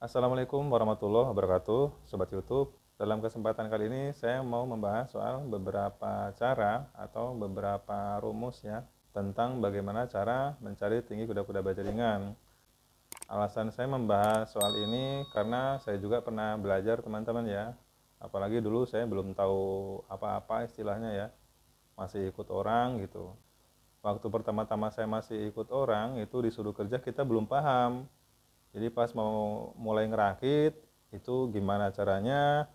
Assalamualaikum warahmatullahi wabarakatuh, Sobat YouTube. Dalam kesempatan kali ini saya mau membahas soal beberapa cara atau beberapa rumus ya tentang bagaimana cara mencari tinggi kuda-kuda bajaringan. Alasan saya membahas soal ini karena saya juga pernah belajar teman-teman ya. Apalagi dulu saya belum tahu apa-apa istilahnya ya. Masih ikut orang gitu. Waktu pertama-tama saya masih ikut orang itu disuruh kerja kita belum paham jadi pas mau mulai ngerakit itu gimana caranya?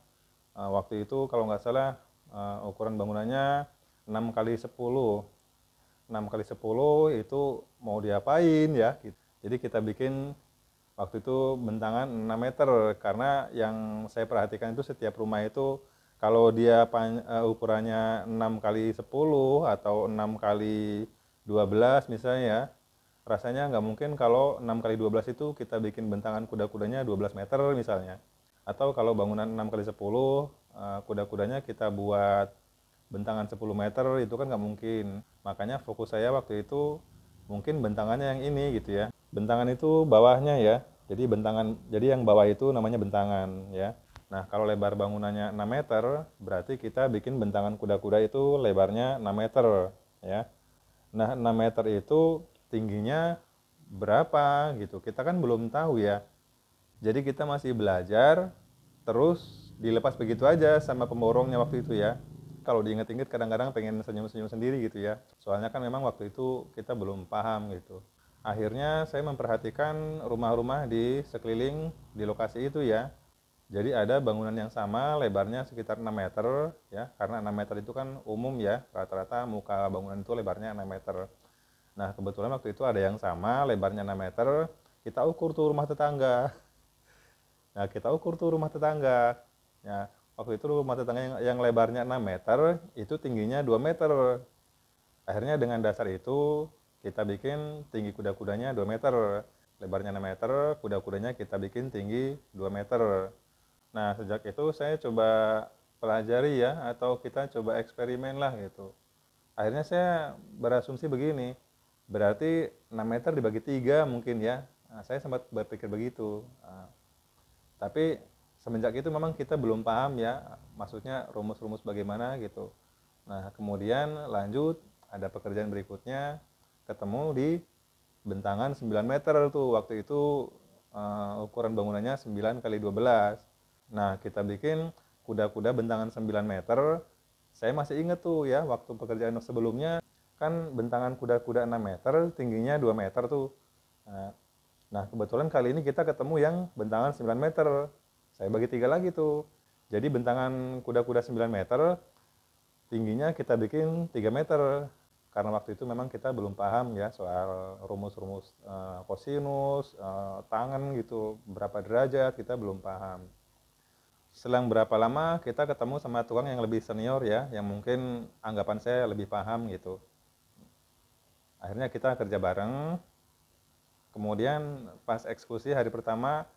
Uh, waktu itu kalau nggak salah uh, ukuran bangunannya 6 kali 10. 6 kali 10 itu mau diapain ya? Jadi kita bikin waktu itu bentangan 6 meter karena yang saya perhatikan itu setiap rumah itu kalau dia uh, ukurannya 6 kali 10 atau 6 kali 12 misalnya ya rasanya nggak mungkin kalau 6 kali 12 itu kita bikin bentangan kuda-kudanya 12 meter misalnya. Atau kalau bangunan 6 kali 10 eh, kuda-kudanya kita buat bentangan 10 meter itu kan nggak mungkin. Makanya fokus saya waktu itu mungkin bentangannya yang ini gitu ya. Bentangan itu bawahnya ya. Jadi bentangan jadi yang bawah itu namanya bentangan ya. Nah, kalau lebar bangunannya 6 meter, berarti kita bikin bentangan kuda-kuda itu lebarnya 6 meter ya. Nah, 6 meter itu tingginya berapa gitu kita kan belum tahu ya jadi kita masih belajar terus dilepas begitu aja sama pemborongnya waktu itu ya kalau diinget-inget kadang-kadang pengen senyum-senyum sendiri gitu ya soalnya kan memang waktu itu kita belum paham gitu akhirnya saya memperhatikan rumah-rumah di sekeliling di lokasi itu ya jadi ada bangunan yang sama lebarnya sekitar 6 meter ya karena 6 meter itu kan umum ya rata-rata muka bangunan itu lebarnya 6 meter Nah kebetulan waktu itu ada yang sama lebarnya 6 meter, kita ukur tuh rumah tetangga. Nah kita ukur tuh rumah tetangga. Ya, waktu itu rumah tetangga yang, yang lebarnya 6 meter itu tingginya 2 meter. Akhirnya dengan dasar itu kita bikin tinggi kuda-kudanya 2 meter. Lebarnya 6 meter, kuda-kudanya kita bikin tinggi 2 meter. Nah sejak itu saya coba pelajari ya atau kita coba eksperimen lah gitu. Akhirnya saya berasumsi begini, berarti 6 meter dibagi tiga mungkin ya nah, saya sempat berpikir begitu nah, tapi semenjak itu memang kita belum paham ya maksudnya rumus-rumus bagaimana gitu nah kemudian lanjut ada pekerjaan berikutnya ketemu di bentangan 9 meter tuh waktu itu uh, ukuran bangunannya 9 kali 12 nah kita bikin kuda-kuda bentangan 9 meter saya masih ingat tuh ya waktu pekerjaan sebelumnya kan bentangan kuda-kuda 6 meter, tingginya 2 meter tuh. Nah, nah, kebetulan kali ini kita ketemu yang bentangan 9 meter. Saya bagi tiga lagi tuh. Jadi bentangan kuda-kuda 9 meter, tingginya kita bikin 3 meter. Karena waktu itu memang kita belum paham ya soal rumus-rumus uh, kosinus, uh, tangan gitu, berapa derajat, kita belum paham. Selang berapa lama kita ketemu sama tukang yang lebih senior ya, yang mungkin anggapan saya lebih paham gitu akhirnya kita kerja bareng kemudian pas eksekusi hari pertama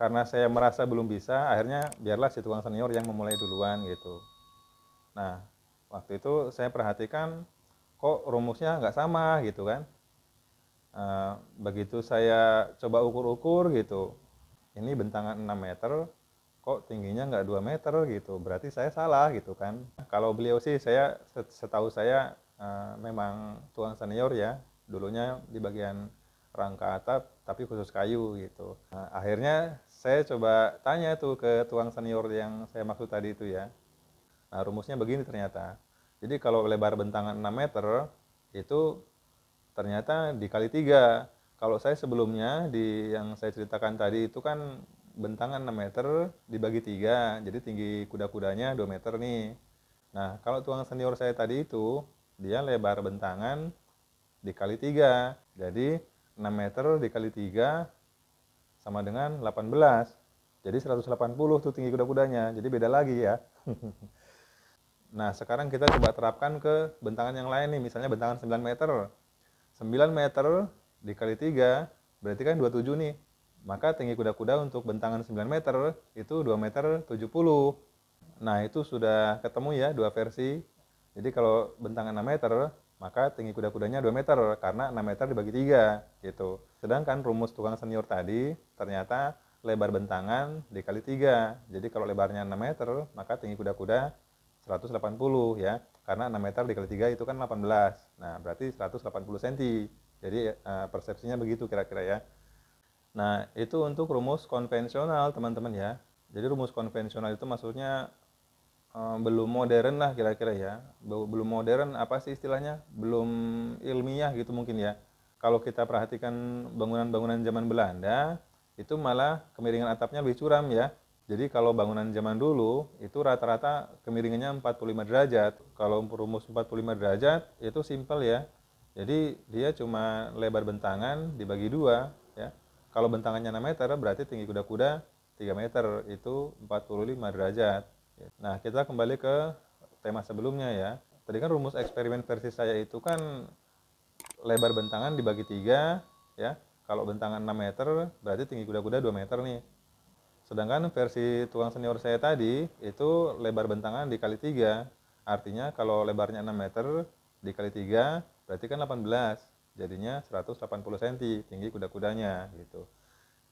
karena saya merasa belum bisa akhirnya biarlah si tukang senior yang memulai duluan gitu nah waktu itu saya perhatikan kok rumusnya nggak sama gitu kan e, begitu saya coba ukur-ukur gitu ini bentangan 6 meter kok tingginya nggak 2 meter gitu berarti saya salah gitu kan kalau beliau sih saya setahu saya Eh, memang tuang senior ya dulunya di bagian rangka atap tapi khusus kayu gitu nah, akhirnya saya coba tanya tuh ke tuang senior yang saya maksud tadi itu ya nah rumusnya begini ternyata jadi kalau lebar bentangan 6 meter itu ternyata dikali tiga kalau saya sebelumnya di yang saya ceritakan tadi itu kan bentangan 6 meter dibagi tiga jadi tinggi kuda-kudanya 2 meter nih nah kalau tuang senior saya tadi itu dia lebar bentangan dikali 3. Jadi 6 meter dikali 3 sama dengan 18. Jadi 180 tuh tinggi kuda-kudanya. Jadi beda lagi ya. nah, sekarang kita coba terapkan ke bentangan yang lain nih. Misalnya bentangan 9 meter. 9 meter dikali 3 berarti kan 27 nih. Maka tinggi kuda-kuda untuk bentangan 9 meter itu 2 meter 70. Nah, itu sudah ketemu ya dua versi jadi kalau bentangan 6 meter, maka tinggi kuda-kudanya 2 meter karena 6 meter dibagi 3, gitu. Sedangkan rumus tukang senior tadi ternyata lebar bentangan dikali 3. Jadi kalau lebarnya 6 meter, maka tinggi kuda-kuda 180 ya. Karena 6 meter dikali 3 itu kan 18. Nah, berarti 180 cm. Jadi eh, persepsinya begitu kira-kira ya. Nah, itu untuk rumus konvensional teman-teman ya. Jadi rumus konvensional itu maksudnya um, belum modern lah kira-kira ya belum modern apa sih istilahnya belum ilmiah gitu mungkin ya kalau kita perhatikan bangunan-bangunan zaman Belanda itu malah kemiringan atapnya lebih curam ya jadi kalau bangunan zaman dulu itu rata-rata kemiringannya 45 derajat kalau rumus 45 derajat itu simple ya jadi dia cuma lebar bentangan dibagi dua ya kalau bentangannya 6 meter berarti tinggi kuda-kuda 3 meter itu 45 derajat Nah, kita kembali ke tema sebelumnya ya. Tadi kan rumus eksperimen versi saya itu kan lebar bentangan dibagi tiga ya. Kalau bentangan 6 meter, berarti tinggi kuda-kuda 2 meter nih. Sedangkan versi tukang senior saya tadi, itu lebar bentangan dikali tiga Artinya kalau lebarnya 6 meter, dikali tiga berarti kan 18. Jadinya 180 cm tinggi kuda-kudanya gitu.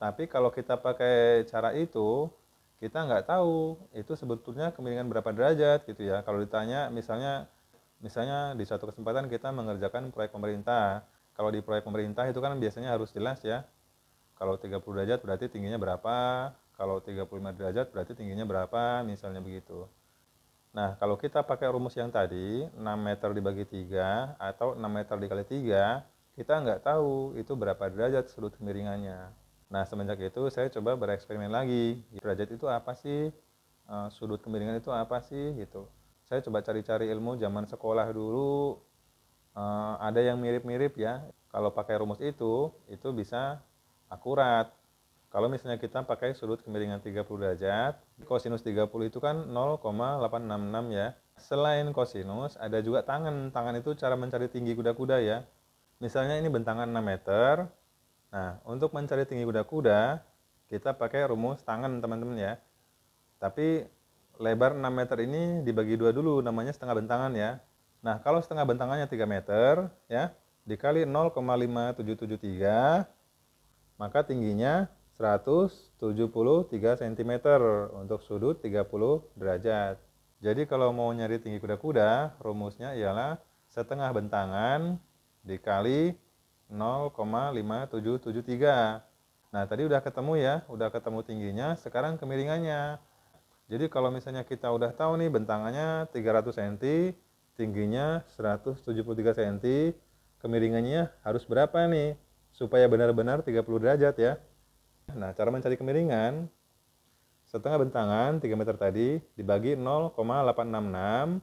Tapi kalau kita pakai cara itu, kita nggak tahu itu sebetulnya kemiringan berapa derajat gitu ya. Kalau ditanya misalnya misalnya di satu kesempatan kita mengerjakan proyek pemerintah. Kalau di proyek pemerintah itu kan biasanya harus jelas ya. Kalau 30 derajat berarti tingginya berapa, kalau 35 derajat berarti tingginya berapa, misalnya begitu. Nah, kalau kita pakai rumus yang tadi, 6 meter dibagi 3 atau 6 meter dikali 3, kita nggak tahu itu berapa derajat sudut kemiringannya. Nah semenjak itu saya coba bereksperimen lagi. Derajat itu apa sih? Eh, sudut kemiringan itu apa sih? Gitu. Saya coba cari-cari ilmu zaman sekolah dulu. Eh, ada yang mirip-mirip ya. Kalau pakai rumus itu, itu bisa akurat. Kalau misalnya kita pakai sudut kemiringan 30 derajat, kosinus 30 itu kan 0,866 ya. Selain kosinus, ada juga tangan. Tangan itu cara mencari tinggi kuda-kuda ya. Misalnya ini bentangan 6 meter, Nah, untuk mencari tinggi kuda-kuda, kita pakai rumus tangan teman-teman ya. Tapi lebar 6 meter ini dibagi dua dulu, namanya setengah bentangan ya. Nah, kalau setengah bentangannya 3 meter ya, dikali 0,5773, maka tingginya 173 cm untuk sudut 30 derajat. Jadi kalau mau nyari tinggi kuda-kuda, rumusnya ialah setengah bentangan dikali 0,5773. Nah, tadi udah ketemu ya, udah ketemu tingginya, sekarang kemiringannya. Jadi kalau misalnya kita udah tahu nih bentangannya 300 cm, tingginya 173 cm, kemiringannya harus berapa nih? Supaya benar-benar 30 derajat ya. Nah, cara mencari kemiringan, setengah bentangan 3 meter tadi dibagi 0,866,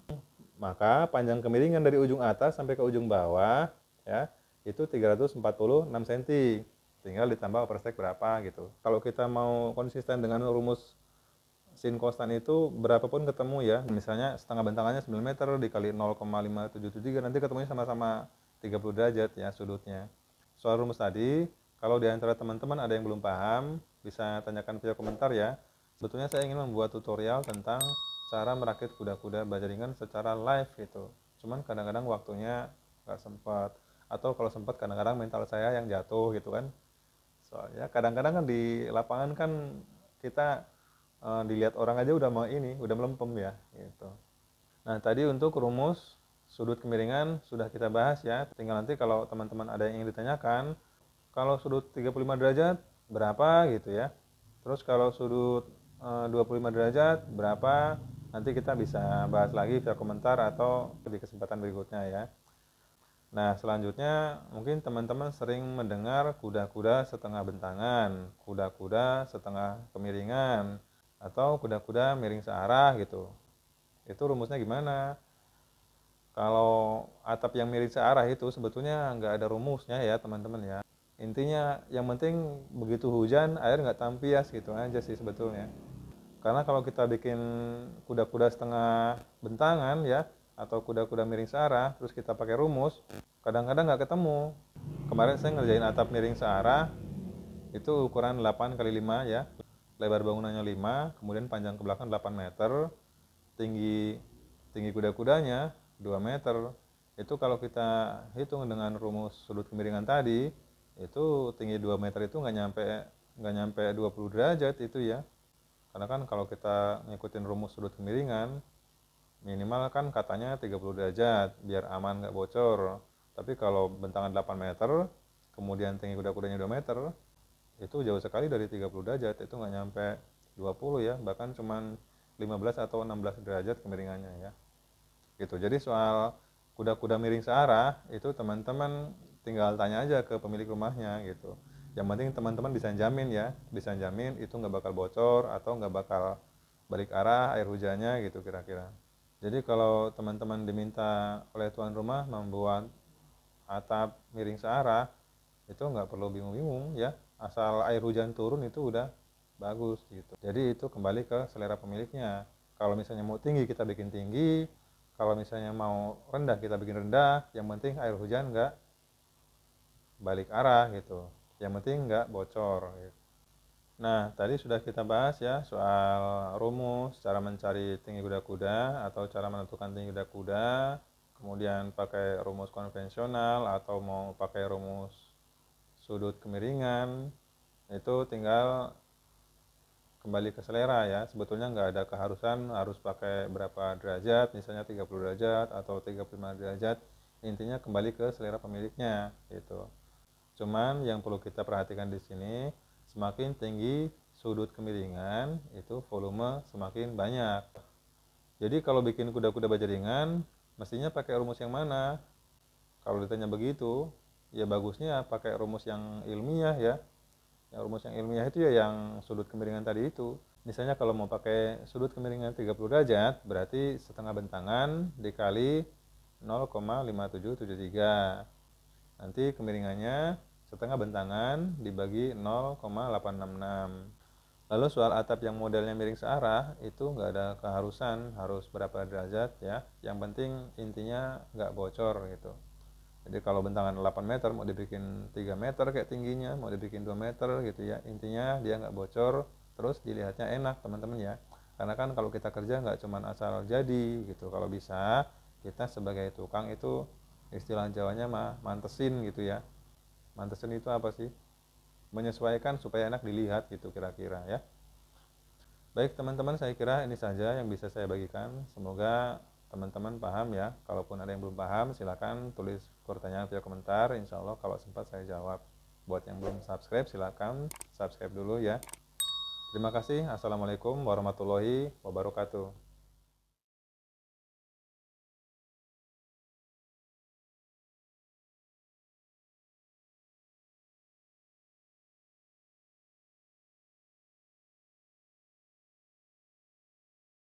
maka panjang kemiringan dari ujung atas sampai ke ujung bawah ya itu 346 cm tinggal ditambah overstay berapa gitu kalau kita mau konsisten dengan rumus sin konstan itu berapapun ketemu ya misalnya setengah bentangannya 9 meter dikali 0,573 nanti ketemunya sama-sama 30 derajat ya sudutnya soal rumus tadi kalau di antara teman-teman ada yang belum paham bisa tanyakan via komentar ya sebetulnya saya ingin membuat tutorial tentang cara merakit kuda-kuda baja ringan secara live gitu cuman kadang-kadang waktunya nggak sempat atau kalau sempat kadang-kadang mental saya yang jatuh gitu kan soalnya kadang-kadang kan di lapangan kan kita e, dilihat orang aja udah mau ini udah melempem ya gitu nah tadi untuk rumus sudut kemiringan sudah kita bahas ya tinggal nanti kalau teman-teman ada yang ingin ditanyakan kalau sudut 35 derajat berapa gitu ya terus kalau sudut e, eh, 25 derajat berapa nanti kita bisa bahas lagi via komentar atau di kesempatan berikutnya ya Nah, selanjutnya mungkin teman-teman sering mendengar kuda-kuda setengah bentangan, kuda-kuda setengah kemiringan, atau kuda-kuda miring searah gitu. Itu rumusnya gimana? Kalau atap yang miring searah itu sebetulnya nggak ada rumusnya ya teman-teman ya. Intinya yang penting begitu hujan air nggak tampias gitu aja sih sebetulnya. Karena kalau kita bikin kuda-kuda setengah bentangan ya, atau kuda-kuda miring searah terus kita pakai rumus kadang-kadang nggak ketemu kemarin saya ngerjain atap miring searah itu ukuran 8 kali 5 ya lebar bangunannya 5 kemudian panjang ke belakang 8 meter tinggi tinggi kuda-kudanya 2 meter itu kalau kita hitung dengan rumus sudut kemiringan tadi itu tinggi 2 meter itu nggak nyampe nggak nyampe 20 derajat itu ya karena kan kalau kita ngikutin rumus sudut kemiringan minimal kan katanya 30 derajat biar aman nggak bocor tapi kalau bentangan 8 meter kemudian tinggi kuda-kudanya 2 meter itu jauh sekali dari 30 derajat itu nggak nyampe 20 ya bahkan cuman 15 atau 16 derajat kemiringannya ya gitu jadi soal kuda-kuda miring searah itu teman-teman tinggal tanya aja ke pemilik rumahnya gitu yang penting teman-teman bisa jamin ya bisa jamin itu nggak bakal bocor atau nggak bakal balik arah air hujannya gitu kira-kira jadi kalau teman-teman diminta oleh tuan rumah membuat atap miring searah, itu nggak perlu bingung-bingung ya. Asal air hujan turun itu udah bagus gitu. Jadi itu kembali ke selera pemiliknya. Kalau misalnya mau tinggi kita bikin tinggi, kalau misalnya mau rendah kita bikin rendah. Yang penting air hujan nggak balik arah gitu. Yang penting nggak bocor. Gitu. Nah, tadi sudah kita bahas ya soal rumus cara mencari tinggi kuda-kuda atau cara menentukan tinggi kuda-kuda, kemudian pakai rumus konvensional atau mau pakai rumus sudut kemiringan, itu tinggal kembali ke selera ya. Sebetulnya nggak ada keharusan harus pakai berapa derajat, misalnya 30 derajat atau 35 derajat. Intinya kembali ke selera pemiliknya gitu. Cuman yang perlu kita perhatikan di sini Semakin tinggi sudut kemiringan, itu volume semakin banyak. Jadi kalau bikin kuda-kuda baja ringan, mestinya pakai rumus yang mana? Kalau ditanya begitu, ya bagusnya pakai rumus yang ilmiah ya. Yang rumus yang ilmiah itu ya yang sudut kemiringan tadi itu. Misalnya kalau mau pakai sudut kemiringan 30 derajat, berarti setengah bentangan dikali 0,5773. Nanti kemiringannya setengah bentangan dibagi 0,866 lalu soal atap yang modelnya miring searah itu nggak ada keharusan harus berapa derajat ya yang penting intinya nggak bocor gitu jadi kalau bentangan 8 meter mau dibikin 3 meter kayak tingginya mau dibikin 2 meter gitu ya intinya dia nggak bocor terus dilihatnya enak teman-teman ya karena kan kalau kita kerja nggak cuma asal jadi gitu kalau bisa kita sebagai tukang itu istilah Jawanya mah mantesin gitu ya mantesin itu apa sih menyesuaikan supaya enak dilihat gitu kira-kira ya baik teman-teman saya kira ini saja yang bisa saya bagikan semoga teman-teman paham ya kalaupun ada yang belum paham silahkan tulis pertanyaan via komentar insya Allah kalau sempat saya jawab buat yang belum subscribe silahkan subscribe dulu ya terima kasih assalamualaikum warahmatullahi wabarakatuh